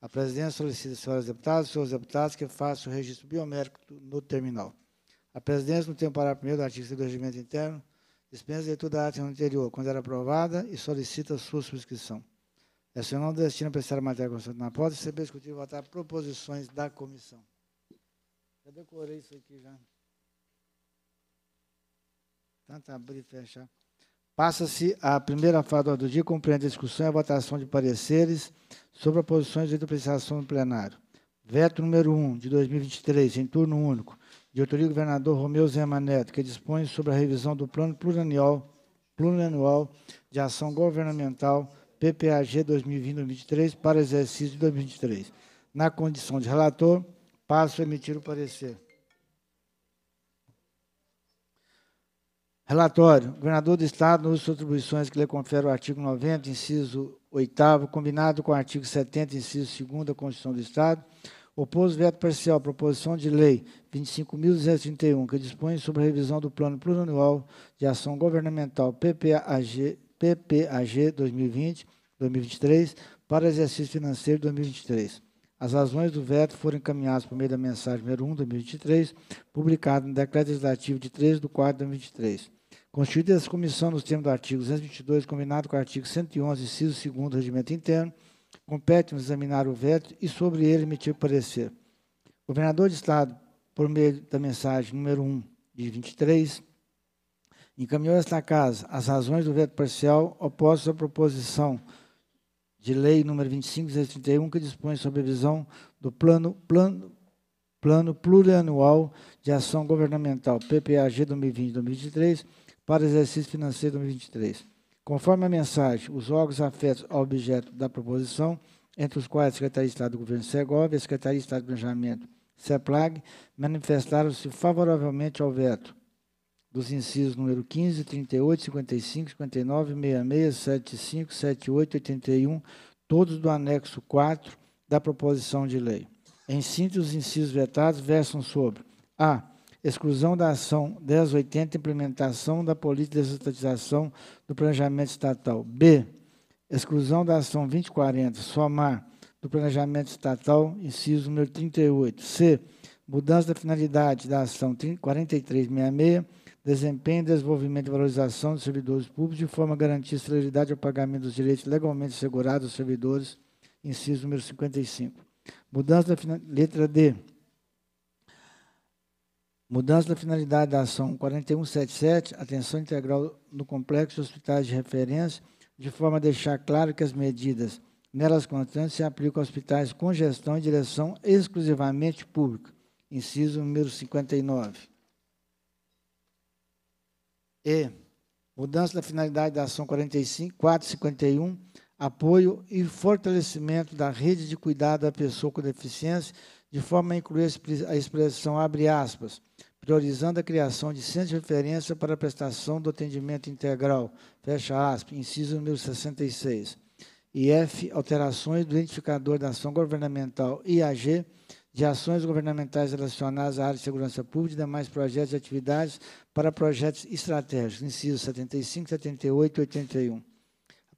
A presidência solicita, senhoras deputadas e senhores deputados, que façam o registro biométrico no terminal. A presidência, no tempo parágrafo primeiro do artigo do regimento interno, dispensa a leitura da ata anterior, quando era aprovada, e solicita sua subscrição. É seu não destina a prestar a matéria constante na pauta, receber, discutir e votar proposições da comissão. Já decorei isso aqui já. Tanto abrir e fechar. Passa-se a primeira fala do dia, compreende a discussão e a votação de pareceres sobre posições de duplicação no plenário. Veto número 1, de 2023, em turno único, de autoria do governador Romeu Zema Neto, que dispõe sobre a revisão do Plano Plurianual, plurianual de Ação Governamental PPAG 2020-2023 para exercício de 2023. Na condição de relator, passo a emitir o parecer. Relatório. O governador do Estado, nos atribuições que lhe confere o artigo 90, inciso 8, combinado com o artigo 70, inciso 2 da Constituição do Estado, opôs veto parcial à proposição de lei 25.231, que dispõe sobre a revisão do Plano Plurianual de Ação Governamental PPAG, PPAG 2020-2023 para exercício financeiro 2023. As razões do veto foram encaminhadas por meio da mensagem número 1 de 2023, publicada no Decreto Legislativo de 3 de 4 de 2023. Constituída essa comissão nos termos do artigo 222, combinado com o artigo 111, inciso 2 do regimento interno, compete-nos examinar o veto e sobre ele emitir parecer. O governador de Estado, por meio da mensagem número 1 de 23, encaminhou esta Casa as razões do veto parcial opostas à proposição de lei número 25.231, que dispõe sobre a visão do plano, plano, plano Plurianual de Ação Governamental, PPAG 2020-2023, para o exercício financeiro 2023. Conforme a mensagem, os órgãos afetos ao objeto da proposição, entre os quais a Secretaria de Estado do Governo Segovia, a Secretaria de Estado de Planejamento CEPLAG, manifestaram-se favoravelmente ao veto dos incisos número 15, 38, 55, 59, 66, 75, 78, 81, todos do anexo 4 da proposição de lei. Em síntese, os incisos vetados versam sobre a exclusão da ação 1080, implementação da política de desestatização do planejamento estatal. B, exclusão da ação 2040, somar do planejamento estatal, inciso número 38. C, mudança da finalidade da ação 4366, desempenho, desenvolvimento e valorização dos servidores públicos de forma a garantir a celeridade ao pagamento dos direitos legalmente assegurados aos servidores, inciso número 55. Mudança da letra D, Mudança da finalidade da ação 4177, atenção integral no complexo de hospitais de referência, de forma a deixar claro que as medidas nelas constantes se aplicam a hospitais com gestão e direção exclusivamente pública. Inciso número 59. E. Mudança da finalidade da ação 45.451, apoio e fortalecimento da rede de cuidado à pessoa com deficiência de forma a incluir a expressão abre aspas, priorizando a criação de centros de referência para a prestação do atendimento integral, fecha aspas, inciso número 66. E F, alterações do identificador da ação governamental IAG, de ações governamentais relacionadas à área de segurança pública e demais projetos e atividades para projetos estratégicos, incisos 75, 78 e 81.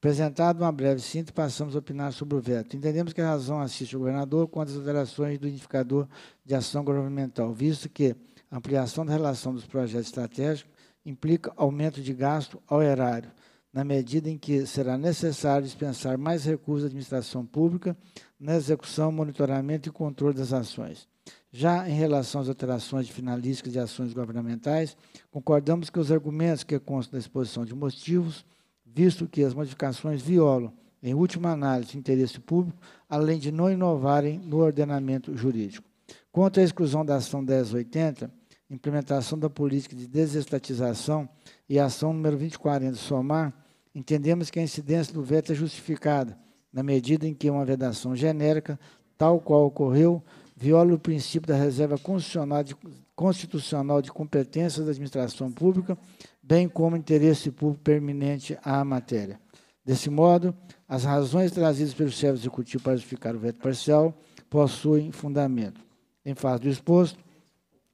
Apresentado uma breve síntese, passamos a opinar sobre o veto. Entendemos que a razão assiste o governador quanto às alterações do indicador de ação governamental, visto que a ampliação da relação dos projetos estratégicos implica aumento de gasto ao erário, na medida em que será necessário dispensar mais recursos da administração pública na execução, monitoramento e controle das ações. Já em relação às alterações de finalísticas de ações governamentais, concordamos que os argumentos que constam da exposição de motivos visto que as modificações violam, em última análise, interesse público, além de não inovarem no ordenamento jurídico. Quanto à exclusão da ação 1080, implementação da política de desestatização e a ação número 2040 somar, entendemos que a incidência do veto é justificada, na medida em que uma vedação genérica, tal qual ocorreu, viola o princípio da reserva constitucional de, constitucional de competências da administração pública bem como interesse público permanente à matéria. Desse modo, as razões trazidas pelo chefe executivo para justificar o veto parcial possuem fundamento. Em face do exposto,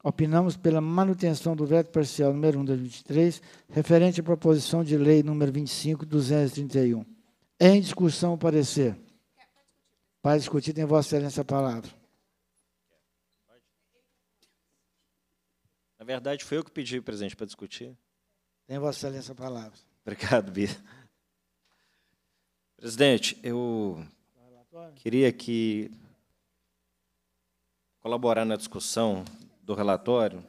opinamos pela manutenção do veto parcial número 1 de 23, referente à proposição de lei número 25.231. Em discussão o parecer. Para discutir, tem Vossa Excelência a palavra. Na verdade, foi eu que pedi, presidente, para discutir. Tem Vossa Excelência a palavra. Obrigado, Bia. Presidente, eu queria que colaborar na discussão do relatório,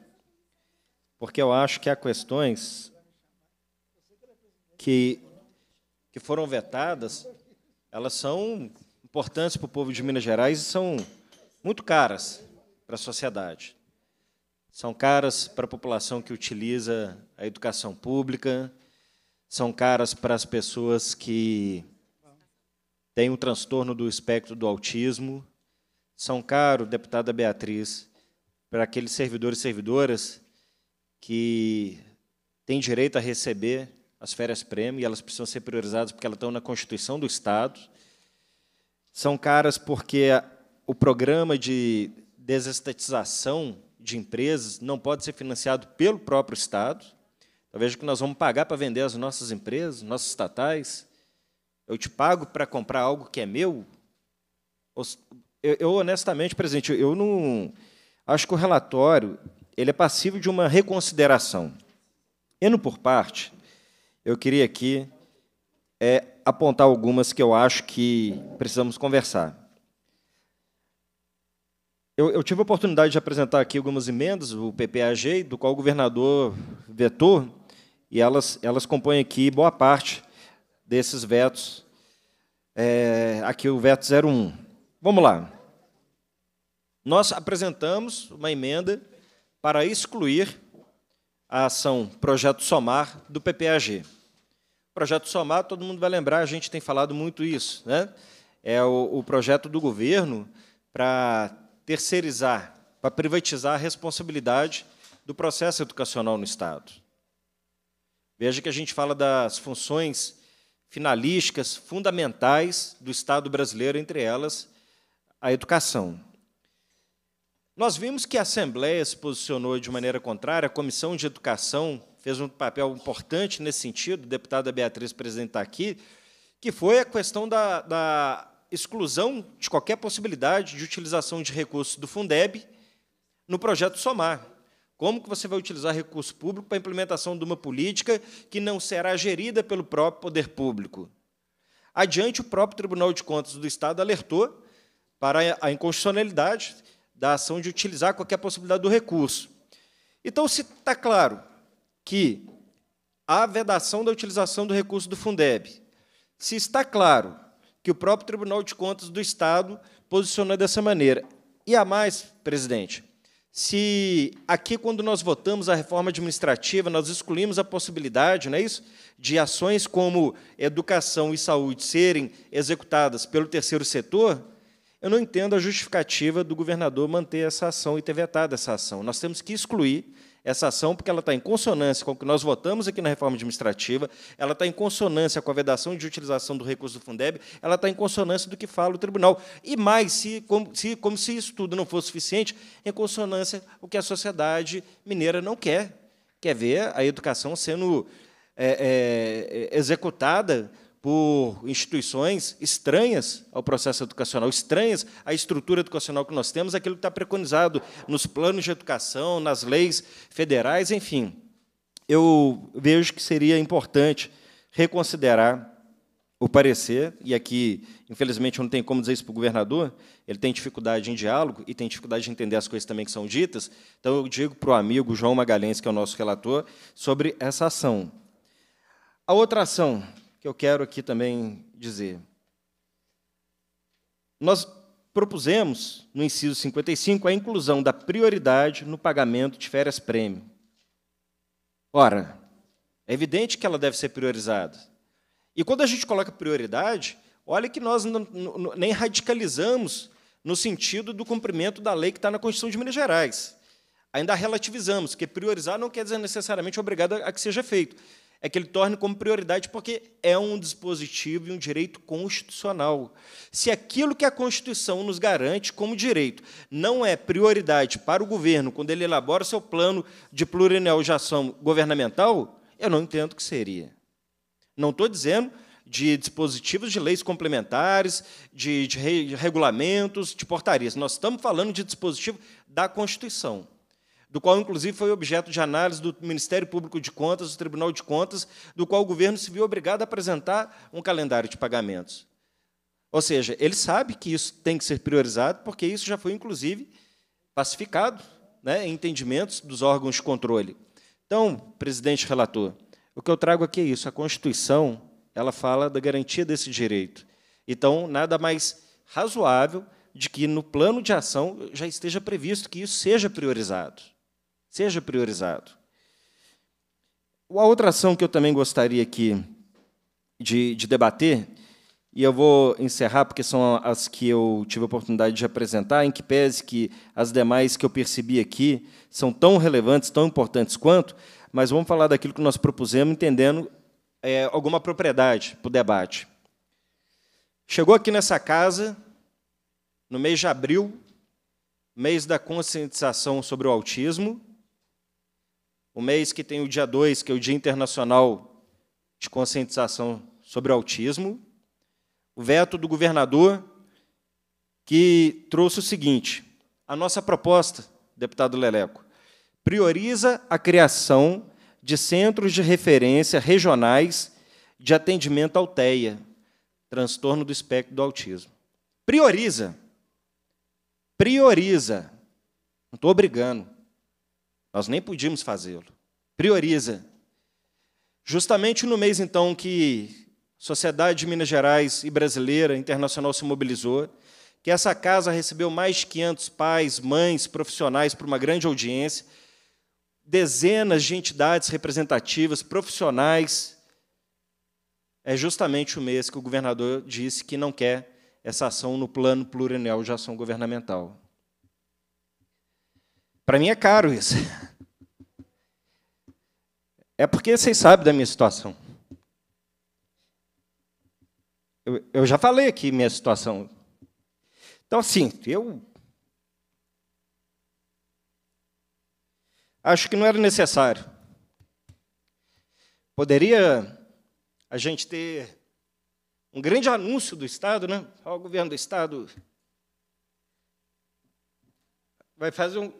porque eu acho que há questões que, que foram vetadas, elas são importantes para o povo de Minas Gerais e são muito caras para a sociedade são caras para a população que utiliza a educação pública, são caras para as pessoas que têm o um transtorno do espectro do autismo, são caros, deputada Beatriz, para aqueles servidores e servidoras que têm direito a receber as férias-prêmio e elas precisam ser priorizadas porque elas estão na Constituição do Estado. São caras porque o programa de desestatização de empresas não pode ser financiado pelo próprio Estado. Então, veja que nós vamos pagar para vender as nossas empresas, nossos estatais. Eu te pago para comprar algo que é meu. Eu, eu honestamente, presidente, eu não acho que o relatório ele é passível de uma reconsideração. Indo por parte, eu queria aqui é, apontar algumas que eu acho que precisamos conversar. Eu, eu, tive a oportunidade de apresentar aqui algumas emendas, o PPAG, do qual o governador vetou, e elas, elas compõem aqui boa parte desses vetos. É, aqui o veto 01. Vamos lá. Nós apresentamos uma emenda para excluir a ação Projeto Somar do PPAG. Projeto Somar, todo mundo vai lembrar, a gente tem falado muito isso. Né? É o, o projeto do governo para terceirizar, para privatizar a responsabilidade do processo educacional no Estado. Veja que a gente fala das funções finalísticas fundamentais do Estado brasileiro, entre elas a educação. Nós vimos que a Assembleia se posicionou de maneira contrária, a Comissão de Educação fez um papel importante nesse sentido, a deputada Beatriz, presente está aqui, que foi a questão da, da exclusão de qualquer possibilidade de utilização de recursos do Fundeb no projeto Somar. Como que você vai utilizar recurso público para a implementação de uma política que não será gerida pelo próprio poder público? Adiante, o próprio Tribunal de Contas do Estado alertou para a inconstitucionalidade da ação de utilizar qualquer possibilidade do recurso. Então, se está claro que há vedação da utilização do recurso do Fundeb, se está claro que o próprio Tribunal de Contas do Estado posicionou dessa maneira. E a mais, presidente, se aqui, quando nós votamos a reforma administrativa, nós excluímos a possibilidade, não é isso? De ações como educação e saúde serem executadas pelo terceiro setor, eu não entendo a justificativa do governador manter essa ação e ter vetado essa ação. Nós temos que excluir essa ação porque ela está em consonância com o que nós votamos aqui na reforma administrativa, ela está em consonância com a vedação de utilização do recurso do Fundeb, ela está em consonância do que fala o tribunal. E mais, se como, se, como se isso tudo não fosse suficiente, em consonância o que a sociedade mineira não quer. Quer ver a educação sendo é, é, é executada por instituições estranhas ao processo educacional, estranhas à estrutura educacional que nós temos, aquilo que está preconizado nos planos de educação, nas leis federais, enfim. Eu vejo que seria importante reconsiderar o parecer, e aqui, infelizmente, não tem como dizer isso para o governador, ele tem dificuldade em diálogo e tem dificuldade de entender as coisas também que são ditas, então eu digo para o amigo João Magalhães, que é o nosso relator, sobre essa ação. A outra ação eu quero aqui também dizer. Nós propusemos, no inciso 55, a inclusão da prioridade no pagamento de férias-prêmio. Ora, é evidente que ela deve ser priorizada. E quando a gente coloca prioridade, olha que nós nem radicalizamos no sentido do cumprimento da lei que está na Constituição de Minas Gerais. Ainda relativizamos, porque priorizar não quer dizer necessariamente obrigado a que seja feito é que ele torne como prioridade, porque é um dispositivo e um direito constitucional. Se aquilo que a Constituição nos garante como direito não é prioridade para o governo quando ele elabora seu plano de plurianual de ação governamental, eu não entendo o que seria. Não estou dizendo de dispositivos de leis complementares, de, de, re, de regulamentos, de portarias. Nós estamos falando de dispositivo da Constituição do qual inclusive foi objeto de análise do Ministério Público de Contas, do Tribunal de Contas, do qual o governo se viu obrigado a apresentar um calendário de pagamentos. Ou seja, ele sabe que isso tem que ser priorizado, porque isso já foi inclusive pacificado né, em entendimentos dos órgãos de controle. Então, presidente relator, o que eu trago aqui é isso: a Constituição ela fala da garantia desse direito. Então, nada mais razoável de que no plano de ação já esteja previsto que isso seja priorizado. Seja priorizado. A outra ação que eu também gostaria aqui de, de debater, e eu vou encerrar porque são as que eu tive a oportunidade de apresentar, em que pese que as demais que eu percebi aqui são tão relevantes, tão importantes quanto, mas vamos falar daquilo que nós propusemos, entendendo é, alguma propriedade para o debate. Chegou aqui nessa casa, no mês de abril, mês da conscientização sobre o autismo, o mês que tem o dia 2, que é o Dia Internacional de Conscientização sobre o Autismo. O veto do governador, que trouxe o seguinte: a nossa proposta, deputado Leleco, prioriza a criação de centros de referência regionais de atendimento ao TEA, transtorno do espectro do autismo. Prioriza. Prioriza. Não estou obrigando. Nós nem podíamos fazê-lo. Prioriza. Justamente no mês, então, que a sociedade de Minas Gerais e brasileira, internacional, se mobilizou, que essa casa recebeu mais de 500 pais, mães, profissionais para uma grande audiência, dezenas de entidades representativas, profissionais. É justamente o mês que o governador disse que não quer essa ação no plano plurianual de ação governamental. Para mim é caro isso. É porque vocês sabem da minha situação. Eu, eu já falei aqui minha situação. Então, assim, eu. Acho que não era necessário. Poderia a gente ter um grande anúncio do Estado, né? O governo do Estado. Vai fazer um,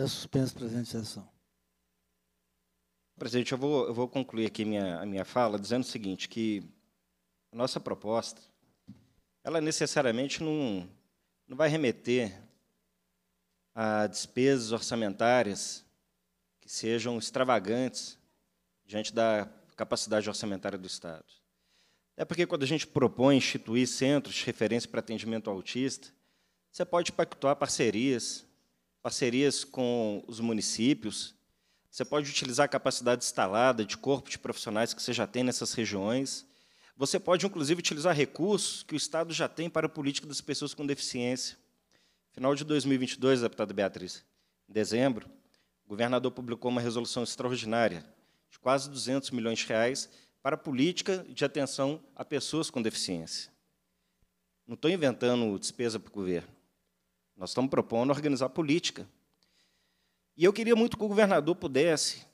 É suspenso a sessão. Presidente, eu vou, eu vou concluir aqui minha, a minha fala dizendo o seguinte, que a nossa proposta, ela necessariamente não, não vai remeter a despesas orçamentárias que sejam extravagantes diante da capacidade orçamentária do Estado. É porque quando a gente propõe instituir centros de referência para atendimento autista, você pode pactuar parcerias parcerias com os municípios. Você pode utilizar a capacidade instalada de corpo de profissionais que você já tem nessas regiões. Você pode, inclusive, utilizar recursos que o Estado já tem para a política das pessoas com deficiência. Final de 2022, deputada Beatriz, em dezembro, o governador publicou uma resolução extraordinária de quase 200 milhões de reais para a política de atenção a pessoas com deficiência. Não estou inventando despesa para o governo. Nós estamos propondo organizar política. E eu queria muito que o governador pudesse,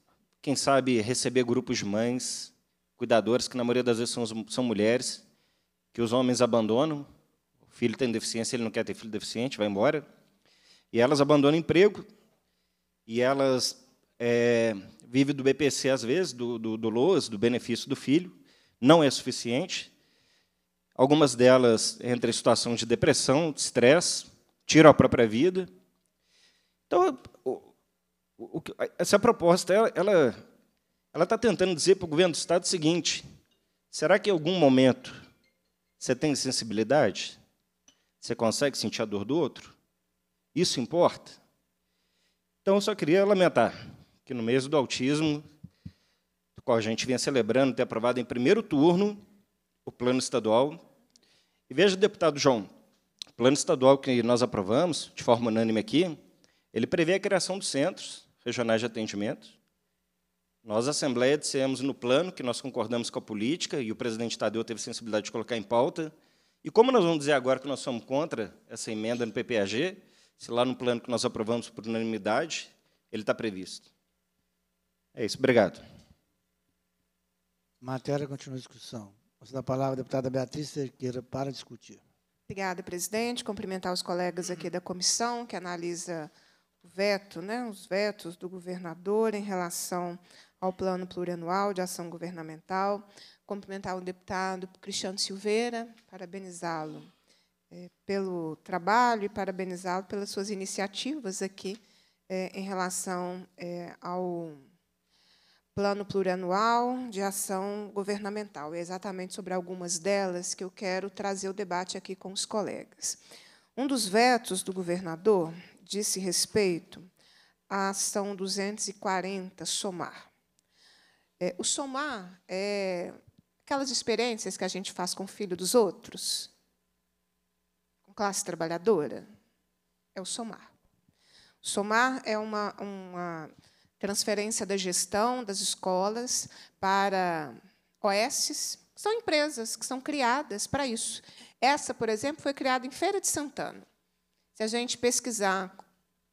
quem sabe, receber grupos de mães, cuidadores, que na maioria das vezes são, são mulheres, que os homens abandonam. O filho tem deficiência, ele não quer ter filho deficiente, vai embora. E elas abandonam emprego, e elas é, vivem do BPC, às vezes, do, do, do LOAS, do benefício do filho. Não é suficiente. Algumas delas entram em situação de depressão, de estresse, tiram a própria vida. Então, o, o, essa proposta, ela está tentando dizer para o governo do Estado o seguinte: será que em algum momento você tem sensibilidade? Você consegue sentir a dor do outro? Isso importa? Então, eu só queria lamentar que no mês do autismo, do qual a gente vinha celebrando, ter aprovado em primeiro turno o plano estadual. E veja, deputado João, plano estadual que nós aprovamos, de forma unânime aqui, ele prevê a criação de centros regionais de atendimento. Nós, a Assembleia, dissemos no plano que nós concordamos com a política e o presidente Tadeu teve sensibilidade de colocar em pauta. E como nós vamos dizer agora que nós somos contra essa emenda no PPAG, se lá no plano que nós aprovamos por unanimidade, ele está previsto. É isso. Obrigado. Matéria continua a discussão. Você dá a palavra à deputada Beatriz Cerqueira para discutir. Obrigada, presidente. Cumprimentar os colegas aqui da comissão que analisa o veto, né, os vetos do governador em relação ao plano plurianual de ação governamental. Cumprimentar o deputado Cristiano Silveira, parabenizá-lo é, pelo trabalho e parabenizá-lo pelas suas iniciativas aqui é, em relação é, ao Plano Plurianual de Ação Governamental. É exatamente sobre algumas delas que eu quero trazer o debate aqui com os colegas. Um dos vetos do governador disse respeito à ação 240, somar. É, o somar é aquelas experiências que a gente faz com o filho dos outros, com classe trabalhadora, é o somar. Somar é uma, uma transferência da gestão das escolas para OESs, são empresas que são criadas para isso. Essa, por exemplo, foi criada em Feira de Santana. Se a gente pesquisar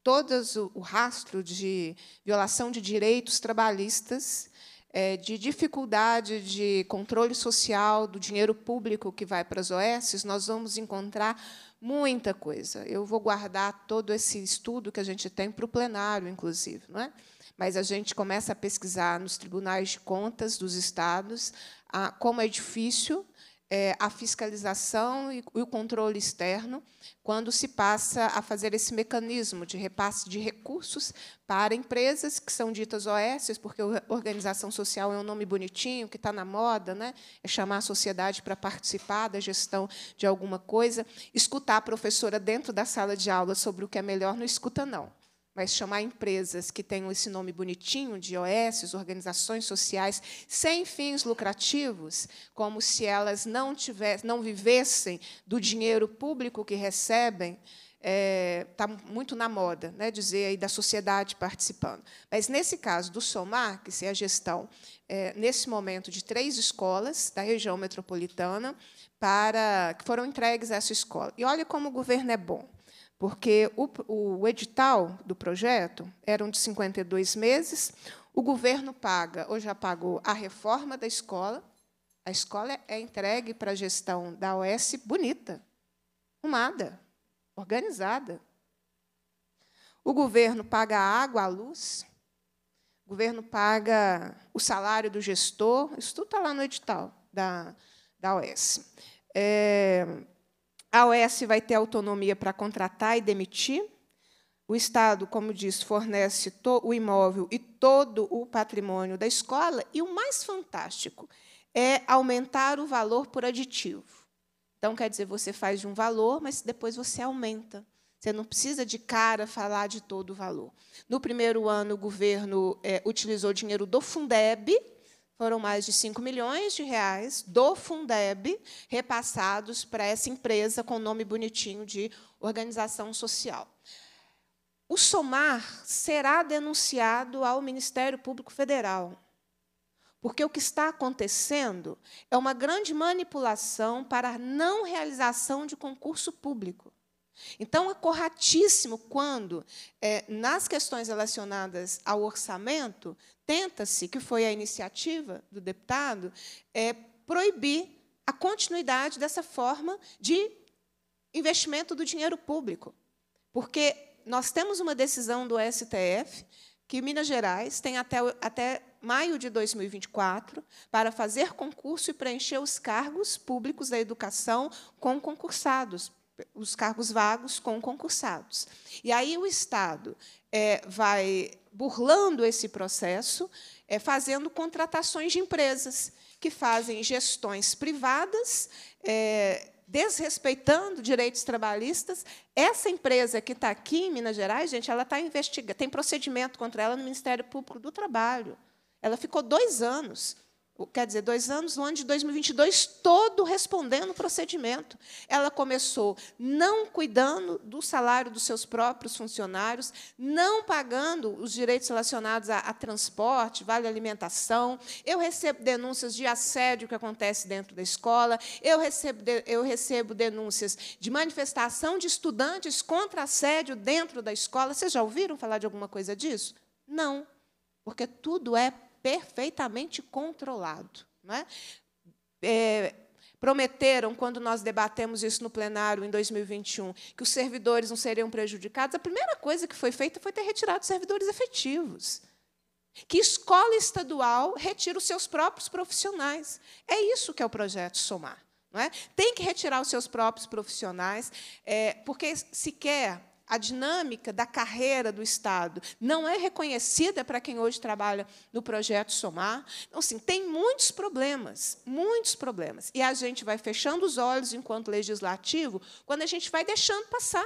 todas o, rastro de violação de direitos trabalhistas, é, de dificuldade de controle social do dinheiro público que vai para as OESs, nós vamos encontrar muita coisa. Eu vou guardar todo esse estudo que a gente tem para o plenário, inclusive. Não é? mas a gente começa a pesquisar nos tribunais de contas dos estados a, como é difícil é, a fiscalização e, e o controle externo quando se passa a fazer esse mecanismo de repasse de recursos para empresas que são ditas OS, porque organização social é um nome bonitinho, que está na moda, né? é chamar a sociedade para participar da gestão de alguma coisa, escutar a professora dentro da sala de aula sobre o que é melhor, não escuta, não mas chamar empresas que tenham esse nome bonitinho de OS, organizações sociais sem fins lucrativos, como se elas não tivessem, não vivessem do dinheiro público que recebem, está é, tá muito na moda, né, dizer aí da sociedade participando. Mas nesse caso do Somar, que é a gestão é, nesse momento de três escolas da região metropolitana para que foram entregues a essa escola. E olha como o governo é bom porque o, o edital do projeto era um de 52 meses, o governo paga, ou já pagou, a reforma da escola, a escola é entregue para a gestão da OS bonita, arrumada, organizada. O governo paga a água, a luz, o governo paga o salário do gestor, isso tudo está lá no edital da, da OS. É, a OS vai ter autonomia para contratar e demitir. O Estado, como diz, fornece o imóvel e todo o patrimônio da escola. E o mais fantástico é aumentar o valor por aditivo. Então, quer dizer, você faz de um valor, mas depois você aumenta. Você não precisa de cara falar de todo o valor. No primeiro ano, o governo é, utilizou dinheiro do Fundeb, foram mais de 5 milhões de reais do Fundeb repassados para essa empresa com o nome bonitinho de organização social. O SOMAR será denunciado ao Ministério Público Federal, porque o que está acontecendo é uma grande manipulação para a não realização de concurso público. Então, é corretíssimo quando, é, nas questões relacionadas ao orçamento, tenta-se, que foi a iniciativa do deputado, é, proibir a continuidade dessa forma de investimento do dinheiro público. Porque nós temos uma decisão do STF que Minas Gerais tem até, até maio de 2024 para fazer concurso e preencher os cargos públicos da educação com concursados os cargos vagos com concursados. E aí o Estado é, vai burlando esse processo, é, fazendo contratações de empresas que fazem gestões privadas, é, desrespeitando direitos trabalhistas. Essa empresa que está aqui em Minas Gerais, gente, ela está investigada, tem procedimento contra ela no Ministério Público do Trabalho. Ela ficou dois anos quer dizer, dois anos, no ano de 2022, todo respondendo o procedimento. Ela começou não cuidando do salário dos seus próprios funcionários, não pagando os direitos relacionados a, a transporte, vale alimentação. Eu recebo denúncias de assédio que acontece dentro da escola, eu recebo, de, eu recebo denúncias de manifestação de estudantes contra assédio dentro da escola. Vocês já ouviram falar de alguma coisa disso? Não, porque tudo é perfeitamente controlado. Não é? É, prometeram, quando nós debatemos isso no plenário em 2021, que os servidores não seriam prejudicados, a primeira coisa que foi feita foi ter retirado os servidores efetivos. Que escola estadual retira os seus próprios profissionais. É isso que é o projeto Somar. Não é? Tem que retirar os seus próprios profissionais, é, porque sequer a dinâmica da carreira do Estado não é reconhecida para quem hoje trabalha no projeto Somar. Então, assim, tem muitos problemas, muitos problemas. E a gente vai fechando os olhos enquanto legislativo quando a gente vai deixando passar.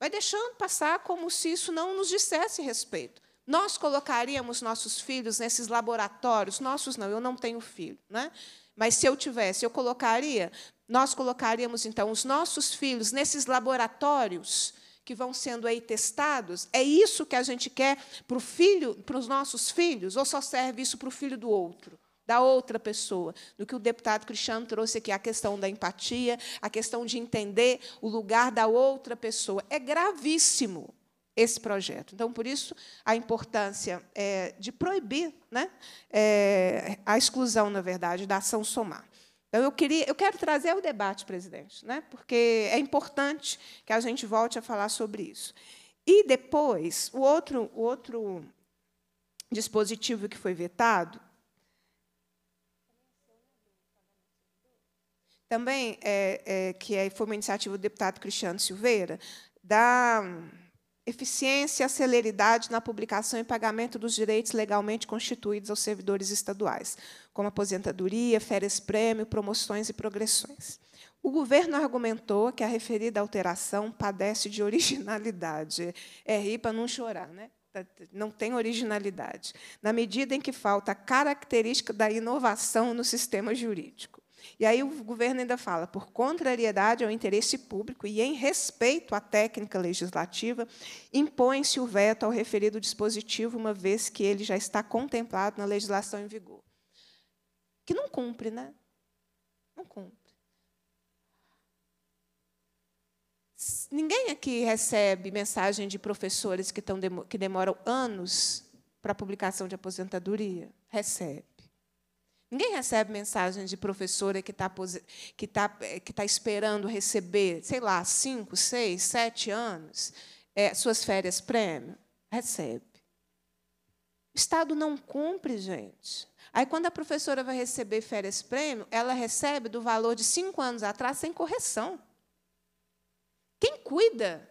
Vai deixando passar como se isso não nos dissesse respeito. Nós colocaríamos nossos filhos nesses laboratórios, nossos não, eu não tenho filho, né? Mas se eu tivesse, eu colocaria, nós colocaríamos então os nossos filhos nesses laboratórios que vão sendo aí testados? É isso que a gente quer para o filho, para os nossos filhos, ou só serve isso para o filho do outro? da outra pessoa, do que o deputado Cristiano trouxe aqui, a questão da empatia, a questão de entender o lugar da outra pessoa. É gravíssimo esse projeto. Então, por isso, a importância é, de proibir né, é, a exclusão, na verdade, da ação somar. Então, eu, queria, eu quero trazer o debate, presidente, né? porque é importante que a gente volte a falar sobre isso. E depois, o outro, o outro dispositivo que foi vetado também é, é, que é, foi uma iniciativa do deputado Cristiano Silveira, da eficiência e celeridade na publicação e pagamento dos direitos legalmente constituídos aos servidores estaduais como aposentadoria, férias-prêmio, promoções e progressões. O governo argumentou que a referida alteração padece de originalidade. É rir para não chorar, né? Tá, não tem originalidade, na medida em que falta a característica da inovação no sistema jurídico. E aí o governo ainda fala, por contrariedade ao interesse público e em respeito à técnica legislativa, impõe-se o veto ao referido dispositivo, uma vez que ele já está contemplado na legislação em vigor que não cumpre, né? Não cumpre. Ninguém aqui recebe mensagem de professores que, estão que demoram anos para a publicação de aposentadoria? Recebe. Ninguém recebe mensagem de professora que está que está eh, que está esperando receber, sei lá, cinco, seis, sete anos, é, suas férias prêmio? Recebe. O Estado não cumpre, gente. Aí, quando a professora vai receber férias prêmio, ela recebe do valor de cinco anos atrás sem correção. Quem cuida?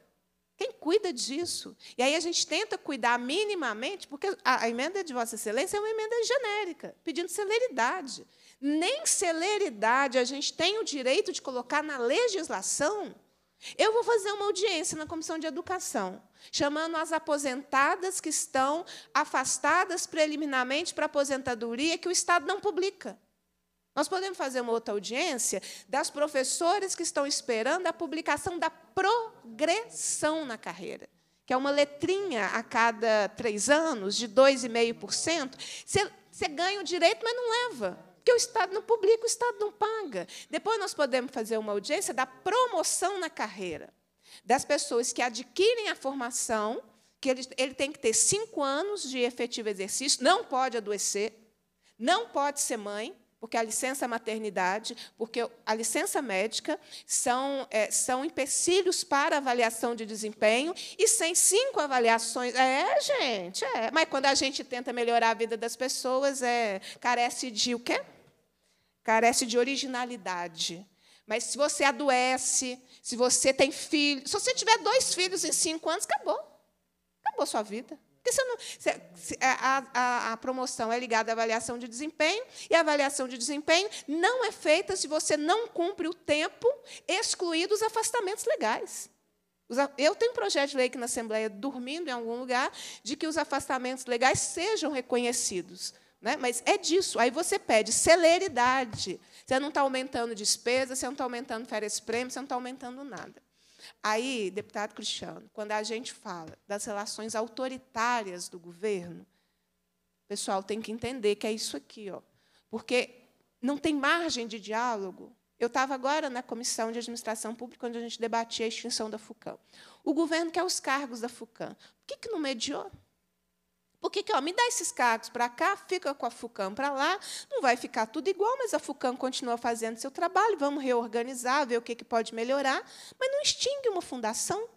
Quem cuida disso? E aí a gente tenta cuidar minimamente, porque a emenda de Vossa Excelência é uma emenda genérica, pedindo celeridade. Nem celeridade a gente tem o direito de colocar na legislação eu vou fazer uma audiência na comissão de educação, chamando as aposentadas que estão afastadas preliminarmente para aposentadoria que o Estado não publica. Nós podemos fazer uma outra audiência das professoras que estão esperando a publicação da progressão na carreira, que é uma letrinha a cada três anos, de 2,5%. você ganha o direito, mas não leva. Porque o Estado não publica, o Estado não paga. Depois nós podemos fazer uma audiência da promoção na carreira das pessoas que adquirem a formação, que ele, ele tem que ter cinco anos de efetivo exercício, não pode adoecer, não pode ser mãe, porque a licença maternidade, porque a licença médica são, é, são empecilhos para avaliação de desempenho, e sem cinco avaliações. É, gente, é. Mas quando a gente tenta melhorar a vida das pessoas, é, carece de o quê? carece de originalidade. Mas se você adoece, se você tem filho, se você tiver dois filhos em cinco anos, acabou. Acabou a sua vida. Porque você não, é, a, a, a, promoção é ligada à avaliação de desempenho, e a avaliação de desempenho não é feita se você não cumpre o tempo, excluído os afastamentos legais. Eu tenho um projeto de lei aqui na Assembleia, dormindo em algum lugar, de que os afastamentos legais sejam reconhecidos. Né? Mas é disso. Aí você pede celeridade. Você não está aumentando despesa, você não está aumentando férias-prêmio, você não está aumentando nada. Aí, deputado Cristiano, quando a gente fala das relações autoritárias do governo, o pessoal tem que entender que é isso aqui. Ó, porque não tem margem de diálogo. Eu estava agora na Comissão de Administração Pública, onde a gente debatia a extinção da FUCAM. O governo quer os cargos da FUCAM. Por que, que não mediou? Porque, ó, me dá esses cargos para cá, fica com a FUCAM para lá, não vai ficar tudo igual, mas a FUCAM continua fazendo seu trabalho, vamos reorganizar, ver o que, que pode melhorar, mas não extingue uma fundação.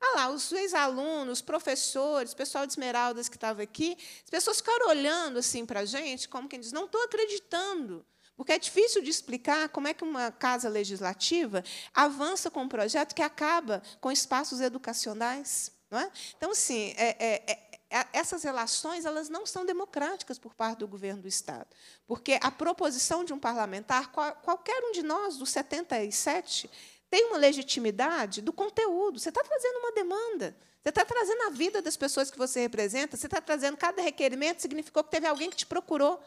Ah lá, os ex-alunos, professores, o pessoal de Esmeraldas que estava aqui, as pessoas ficaram olhando assim para a gente, como quem diz, não estou acreditando. Porque é difícil de explicar como é que uma casa legislativa avança com um projeto que acaba com espaços educacionais. É? Então, assim, é, é, é essas relações elas não são democráticas por parte do governo do Estado, porque a proposição de um parlamentar, qualquer um de nós, dos 77, tem uma legitimidade do conteúdo. Você está trazendo uma demanda. Você está trazendo a vida das pessoas que você representa, você está trazendo cada requerimento, significou que teve alguém que te procurou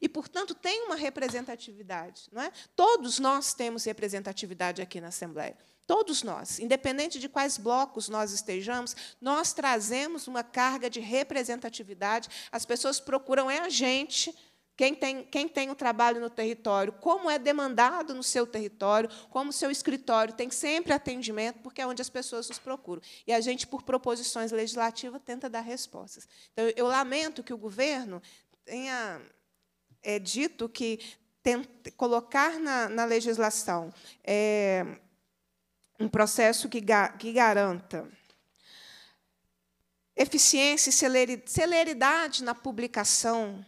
e, portanto, tem uma representatividade. Não é? Todos nós temos representatividade aqui na Assembleia. Todos nós, independente de quais blocos nós estejamos, nós trazemos uma carga de representatividade. As pessoas procuram é a gente, quem tem, quem tem o trabalho no território, como é demandado no seu território, como o seu escritório tem sempre atendimento, porque é onde as pessoas nos procuram. E a gente, por proposições legislativas, tenta dar respostas. Então, eu lamento que o governo tenha é dito que colocar na, na legislação é, um processo que, ga que garanta eficiência e celeridade na publicação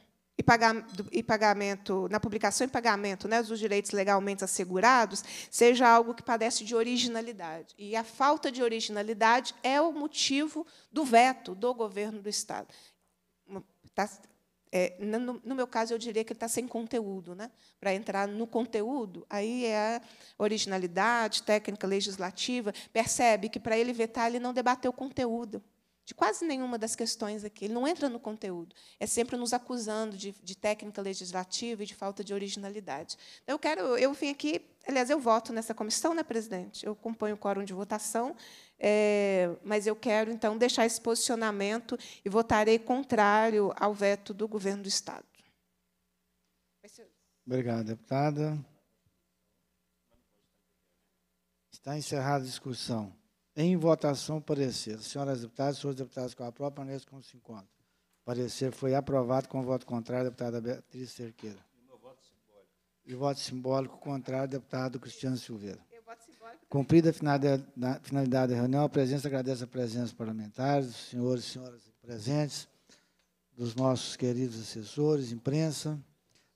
e pagamento, na publicação e pagamento né, dos direitos legalmente assegurados, seja algo que padece de originalidade. E a falta de originalidade é o motivo do veto do governo do Estado. Está é, no, no, meu caso, eu diria que ele está sem conteúdo. Né? Para entrar no conteúdo, aí é a originalidade, técnica legislativa. Percebe que, para ele vetar, ele não debateu o conteúdo de quase nenhuma das questões aqui. Ele não entra no conteúdo. É sempre nos acusando de, de técnica legislativa e de falta de originalidade. Então, eu quero, eu vim aqui, aliás, eu voto nessa comissão, né, presidente? Eu componho o quórum de votação, é, mas eu quero, então, deixar esse posicionamento e votarei contrário ao veto do governo do Estado. Obrigado, deputada. Está encerrada a discussão. Em votação, parecer. Senhoras deputadas, senhores deputados que eu aprovo, permaneço como se encontra. Parecer foi aprovado com voto contrário, deputada Beatriz Cerqueira. E voto simbólico. E voto simbólico contrário, deputado Cristiano Silveira. Eu voto simbólico. Cumprida a finalidade da reunião, a presença agradece a presença dos parlamentares, dos senhores e senhoras presentes, dos nossos queridos assessores, imprensa.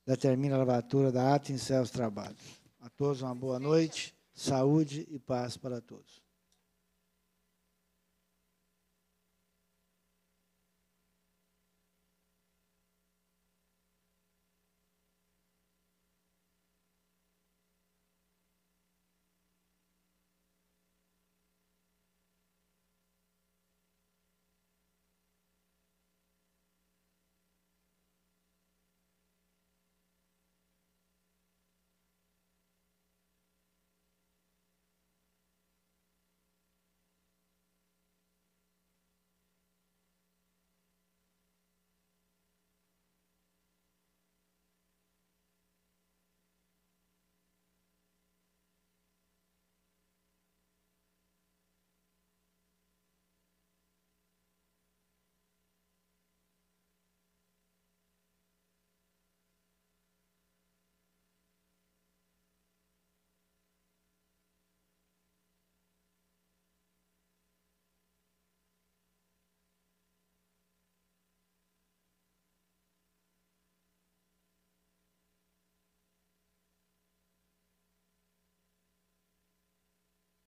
Determina a lavatura da ata e encerra os trabalhos. A todos uma boa noite, saúde e paz para todos.